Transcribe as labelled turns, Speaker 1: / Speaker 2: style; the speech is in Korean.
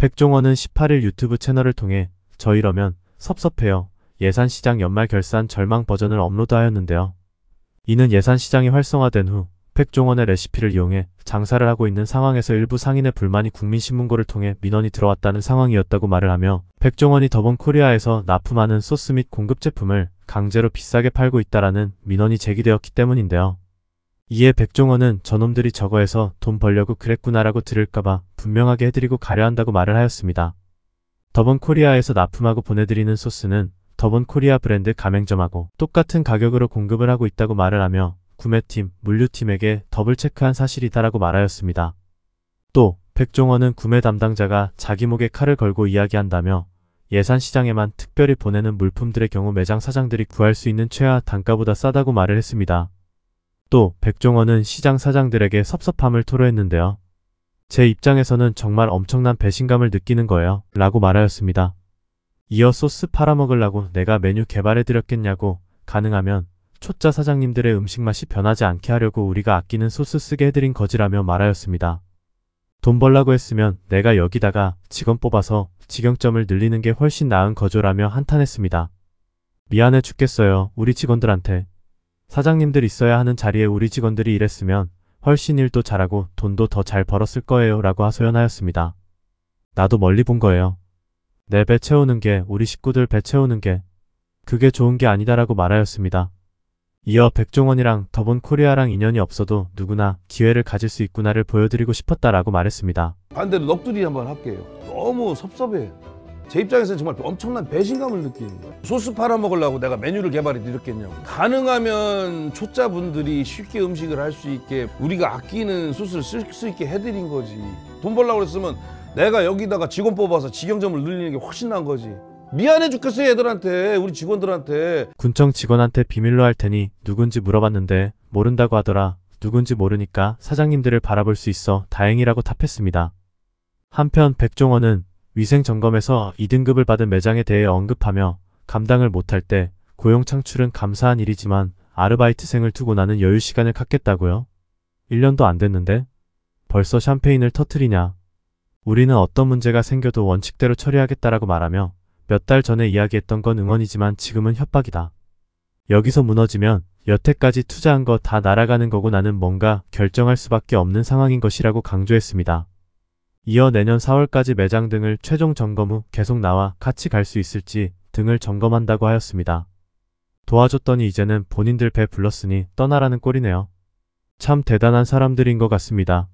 Speaker 1: 백종원은 18일 유튜브 채널을 통해 저이러면 섭섭해요. 예산시장 연말 결산 절망 버전을 업로드하였는데요. 이는 예산시장이 활성화된 후 백종원의 레시피를 이용해 장사를 하고 있는 상황에서 일부 상인의 불만이 국민신문고를 통해 민원이 들어왔다는 상황이었다고 말을 하며 백종원이 더본 코리아에서 납품하는 소스 및 공급 제품을 강제로 비싸게 팔고 있다라는 민원이 제기되었기 때문인데요. 이에 백종원은 저놈들이 저거에서 돈 벌려고 그랬구나라고 들을까봐 분명하게 해드리고 가려 한다고 말을 하였습니다. 더번 코리아에서 납품하고 보내드리는 소스는 더번 코리아 브랜드 가맹점하고 똑같은 가격으로 공급을 하고 있다고 말을 하며 구매팀, 물류팀에게 더블 체크한 사실이다라고 말하였습니다. 또 백종원은 구매 담당자가 자기 목에 칼을 걸고 이야기한다며 예산 시장에만 특별히 보내는 물품들의 경우 매장 사장들이 구할 수 있는 최하 단가보다 싸다고 말을 했습니다. 또 백종원은 시장 사장들에게 섭섭함을 토로했는데요. 제 입장에서는 정말 엄청난 배신감을 느끼는 거예요. 라고 말하였습니다. 이어 소스 팔아먹으려고 내가 메뉴 개발해드렸겠냐고 가능하면 초짜 사장님들의 음식 맛이 변하지 않게 하려고 우리가 아끼는 소스 쓰게 해드린 거지라며 말하였습니다. 돈 벌라고 했으면 내가 여기다가 직원 뽑아서 직영점을 늘리는 게 훨씬 나은 거죠라며 한탄했습니다. 미안해 죽겠어요 우리 직원들한테 사장님들 있어야 하는 자리에 우리 직원들이 일했으면 훨씬 일도 잘하고 돈도 더 잘 벌었을 거예요 라고 하소연하였습니다. 나도 멀리 본 거예요. 내 배 채우는 게 우리 식구들 배 채우는 게 그게 좋은 게 아니다라고 말하였습니다. 이어 백종원이랑 더본 코리아랑 인연이 없어도 누구나 기회를 가질 수 있구나를 보여드리고 싶었다라고 말했습니다.
Speaker 2: 반대로 넋두리 한번 할게요. 너무 섭섭해. 제 입장에서는 정말 엄청난 배신감을 느끼는 거예요 소스 팔아먹으려고 내가 메뉴를 개발해 드렸겠냐고 가능하면 초짜분들이 쉽게 음식을 할 수 있게 우리가 아끼는 소스를 쓸 수 있게 해드린 거지 돈 벌려고 했으면 내가 여기다가 직원 뽑아서 직영점을 늘리는 게 훨씬 나은 거지 미안해 죽겠어 요애들한테 우리 직원들한테
Speaker 1: 군청 직원한테 비밀로 할 테니 누군지 물어봤는데 모른다고 하더라 누군지 모르니까 사장님들을 바라볼 수 있어 다행이라고 답했습니다 한편 백종원은 위생 점검에서 2등급을 받은 매장에 대해 언급하며 감당을 못할 때 고용 창출은 감사한 일이지만 아르바이트생을 두고 나는 여유 시간을 갖겠다고요? 1년도 안 됐는데? 벌써 샴페인을 터트리냐? 우리는 어떤 문제가 생겨도 원칙대로 처리하겠다라고 말하며 몇 달 전에 이야기했던 건 응원이지만 지금은 협박이다. 여기서 무너지면 여태까지 투자한 거 다 날아가는 거고 나는 뭔가 결정할 수밖에 없는 상황인 것이라고 강조했습니다. 이어 내년 4월까지 매장 등을 최종 점검 후 계속 나와 같이 갈 수 있을지 등을 점검한다고 하였습니다. 도와줬더니 이제는 본인들 배 불렀으니 떠나라는 꼴이네요. 참 대단한 사람들인 것 같습니다.